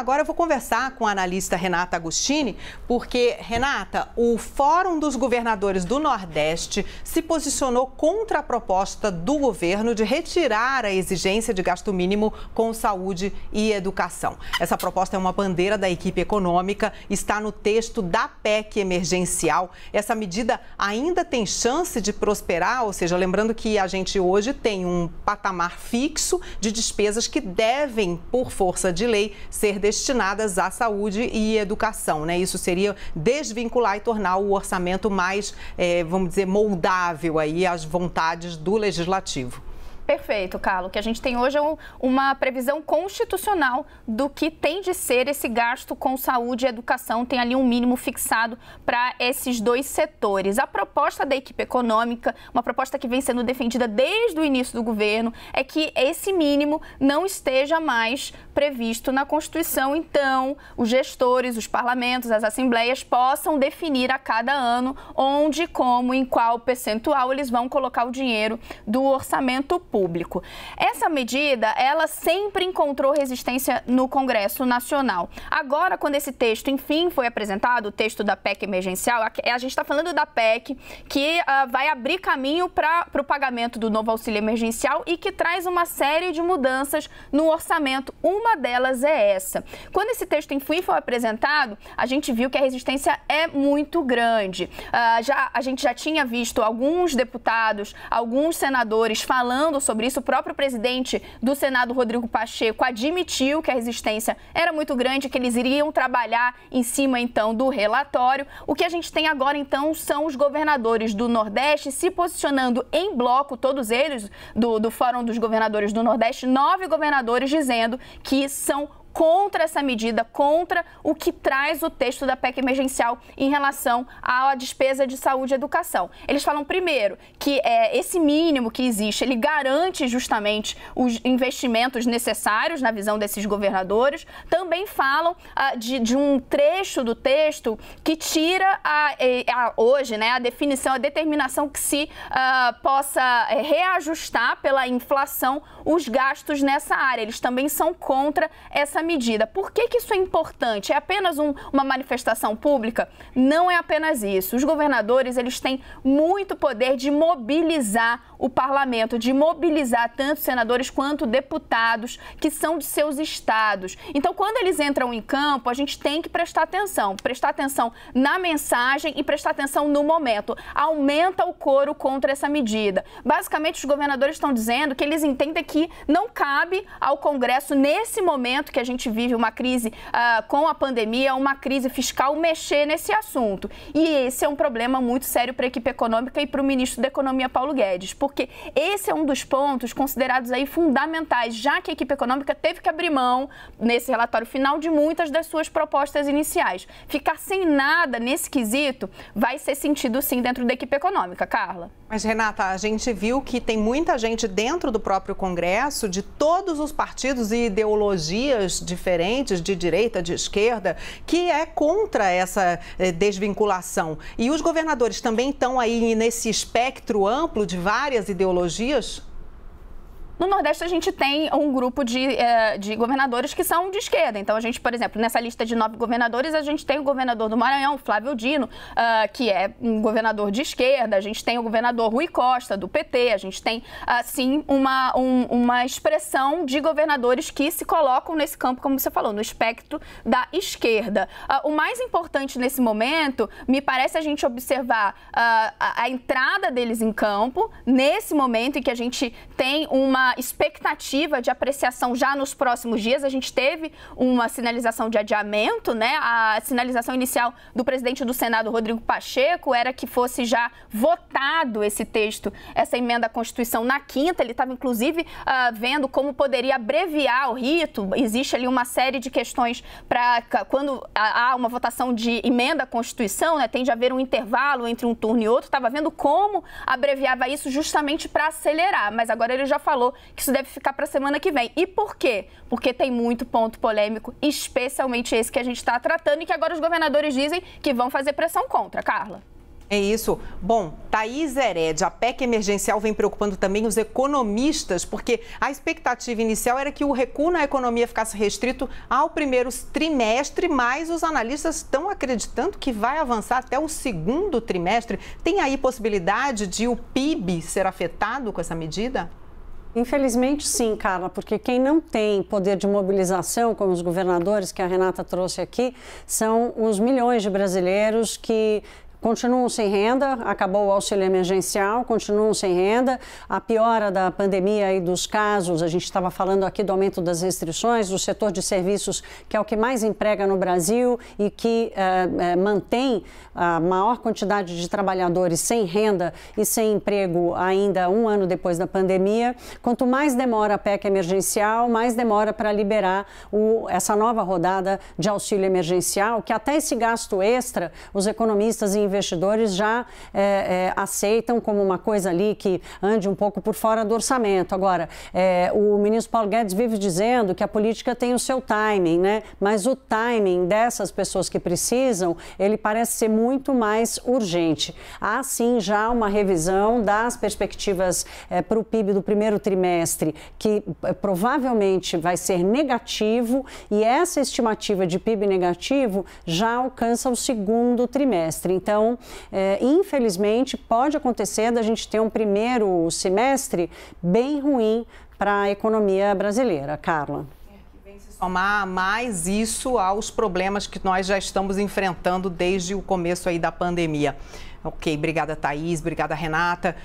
Agora eu vou conversar com a analista Renata Agostini, porque, Renata, o Fórum dos Governadores do Nordeste se posicionou contra a proposta do governo de retirar a exigência de gasto mínimo com saúde e educação. Essa proposta é uma bandeira da equipe econômica, está no texto da PEC emergencial. Essa medida ainda tem chance de prosperar, ou seja, lembrando que a gente hoje tem um patamar fixo de despesas que devem, por força de lei, ser destinadas à saúde e educação. Né? Isso seria desvincular e tornar o orçamento mais, é, vamos dizer, moldável aí às vontades do legislativo. Perfeito, Carlo. O que a gente tem hoje é um, uma previsão constitucional do que tem de ser esse gasto com saúde e educação. Tem ali um mínimo fixado para esses dois setores. A proposta da equipe econômica, uma proposta que vem sendo defendida desde o início do governo, é que esse mínimo não esteja mais previsto na Constituição. Então, os gestores, os parlamentos, as assembleias possam definir a cada ano onde, como, em qual percentual eles vão colocar o dinheiro do orçamento público público. Essa medida, ela sempre encontrou resistência no Congresso Nacional. Agora, quando esse texto, enfim, foi apresentado, o texto da PEC emergencial, a, gente está falando da PEC que uh, vai abrir caminho para o pagamento do novo auxílio emergencial e que traz uma série de mudanças no orçamento. Uma delas é essa. Quando esse texto, enfim, foi apresentado, a gente viu que a resistência é muito grande. Uh, já, a gente já tinha visto alguns deputados, alguns senadores falando sobre sobre isso. O próprio presidente do Senado, Rodrigo Pacheco, admitiu que a resistência era muito grande, que eles iriam trabalhar em cima, então, do relatório. O que a gente tem agora, então, são os governadores do Nordeste se posicionando em bloco, todos eles, do, do Fórum dos Governadores do Nordeste, nove governadores dizendo que são contra essa medida, contra o que traz o texto da PEC emergencial em relação à despesa de saúde e educação. Eles falam, primeiro, que é, esse mínimo que existe, ele garante justamente os investimentos necessários na visão desses governadores. Também falam ah, de, de, um trecho do texto que tira a, a, hoje né, a definição, a determinação que se ah, possa é, reajustar pela inflação os gastos nessa área. Eles também são contra essa essa medida. Por que, que isso é importante? É apenas um, uma manifestação pública? Não é apenas isso. Os governadores eles têm muito poder de mobilizar o parlamento, de mobilizar tanto senadores quanto deputados que são de seus estados. Então, quando eles entram em campo, a gente tem que prestar atenção, prestar atenção na mensagem e prestar atenção no momento. Aumenta o coro contra essa medida. Basicamente, os governadores estão dizendo que eles entendem que não cabe ao Congresso nesse momento que a gente gente vive uma crise uh, com a pandemia, uma crise fiscal, mexer nesse assunto. E esse é um problema muito sério para a equipe econômica e para o ministro da Economia, Paulo Guedes, porque esse é um dos pontos considerados aí fundamentais, já que a equipe econômica teve que abrir mão, nesse relatório final, de muitas das suas propostas iniciais. Ficar sem nada nesse quesito vai ser sentido sim dentro da equipe econômica, Carla. Mas, Renata, a gente viu que tem muita gente dentro do próprio Congresso, de todos os partidos e ideologias diferentes, de direita, de esquerda, que é contra essa eh, desvinculação. E os governadores também estão aí nesse espectro amplo de várias ideologias? No Nordeste, a gente tem um grupo de, eh, de governadores que são de esquerda. Então, a gente, por exemplo, nessa lista de nove governadores, a gente tem o governador do Maranhão, Flávio Dino, ah, que é um governador de esquerda. A gente tem o governador Rui Costa, do PT. A gente tem, assim, uma, um, uma expressão de governadores que se colocam nesse campo, como você falou, no espectro da esquerda. Ah, o mais importante nesse momento, me parece a gente observar ah, a, a entrada deles em campo, nesse momento em que a gente tem uma expectativa de apreciação já nos próximos dias. A gente teve uma sinalização de adiamento, né? A sinalização inicial do presidente do Senado, Rodrigo Pacheco, era que fosse já votado esse texto, essa emenda à Constituição na quinta. Ele estava, inclusive, uh, vendo como poderia abreviar o rito. Existe ali uma série de questões para quando há uma votação de emenda à Constituição, né? Tem de haver um intervalo entre um turno e outro. Estava vendo como abreviava isso justamente para acelerar. Mas agora ele já falou que isso deve ficar para a semana que vem. E por quê? Porque tem muito ponto polêmico, especialmente esse que a gente está tratando e que agora os governadores dizem que vão fazer pressão contra. Carla. É isso. Bom, Thaís Hered, a PEC emergencial vem preocupando também os economistas, porque a expectativa inicial era que o recuo na economia ficasse restrito ao primeiro trimestre, mas os analistas estão acreditando que vai avançar até o segundo trimestre. Tem aí possibilidade de o PIB ser afetado com essa medida? Infelizmente, sim, Carla, porque quem não tem poder de mobilização, como os governadores que a Renata trouxe aqui, são os milhões de brasileiros que continuam sem renda, acabou o auxílio emergencial, continuam sem renda, a piora da pandemia e dos casos, a gente estava falando aqui do aumento das restrições, do setor de serviços, que é o que mais emprega no Brasil e que eh, eh, mantém a maior quantidade de trabalhadores sem renda e sem emprego ainda um ano depois da pandemia. Quanto mais demora a PEC emergencial, mais demora para liberar o, essa nova rodada de auxílio emergencial, que até esse gasto extra, os economistas e investidores já é, é, aceitam como uma coisa ali que ande um pouco por fora do orçamento. Agora, é, o ministro Paulo Guedes vive dizendo que a política tem o seu timing, né? Mas o timing dessas pessoas que precisam, ele parece ser muito mais urgente. Há sim já uma revisão das perspectivas é, para o PIB do primeiro trimestre, que é, provavelmente vai ser negativo, e essa estimativa de PIB negativo já alcança o segundo trimestre. Então, então, é, infelizmente, pode acontecer da gente ter um primeiro semestre bem ruim para a economia brasileira. Carla somar mais isso aos problemas que nós já estamos enfrentando desde o começo aí da pandemia. Ok, obrigada Thaís, obrigada Renata.